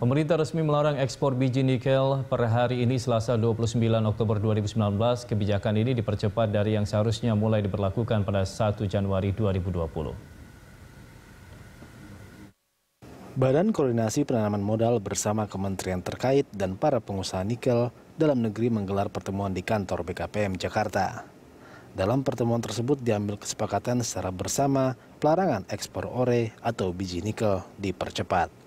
Pemerintah resmi melarang ekspor biji nikel per hari ini Selasa 29 Oktober 2019. Kebijakan ini dipercepat dari yang seharusnya mulai diberlakukan pada 1 Januari 2020. Badan Koordinasi Penanaman Modal bersama kementerian terkait dan para pengusaha nikel dalam negeri menggelar pertemuan di kantor BKPM Jakarta. Dalam pertemuan tersebut diambil kesepakatan secara bersama pelarangan ekspor ore atau biji nikel dipercepat.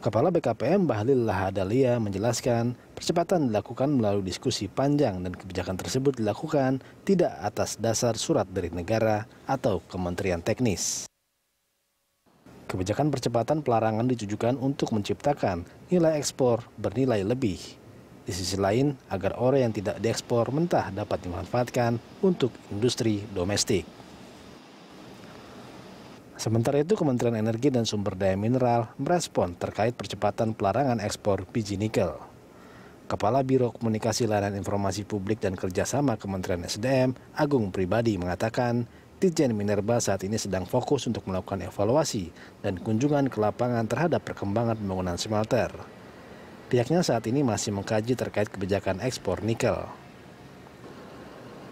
Kepala BKPM Bahlil Lahadalia menjelaskan, percepatan dilakukan melalui diskusi panjang dan kebijakan tersebut dilakukan tidak atas dasar surat dari negara atau kementerian teknis. Kebijakan percepatan pelarangan ditujukan untuk menciptakan nilai ekspor bernilai lebih. Di sisi lain, agar ore yang tidak diekspor mentah dapat dimanfaatkan untuk industri domestik. Sementara itu, Kementerian Energi dan Sumber Daya Mineral merespon terkait percepatan pelarangan ekspor biji nikel. Kepala Biro Komunikasi Layanan Informasi Publik dan Kerjasama Kementerian SDM, Agung Pribadi, mengatakan Ditjen Minerba saat ini sedang fokus untuk melakukan evaluasi dan kunjungan ke lapangan terhadap perkembangan pembangunan smelter. Pihaknya saat ini masih mengkaji terkait kebijakan ekspor nikel.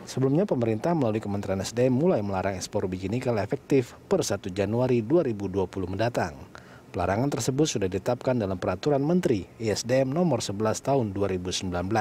Sebelumnya pemerintah melalui Kementerian SDM mulai melarang ekspor biji nikel efektif per 1 Januari 2020 mendatang. Pelarangan tersebut sudah ditetapkan dalam Peraturan Menteri ISDM e Nomor 11 Tahun 2019.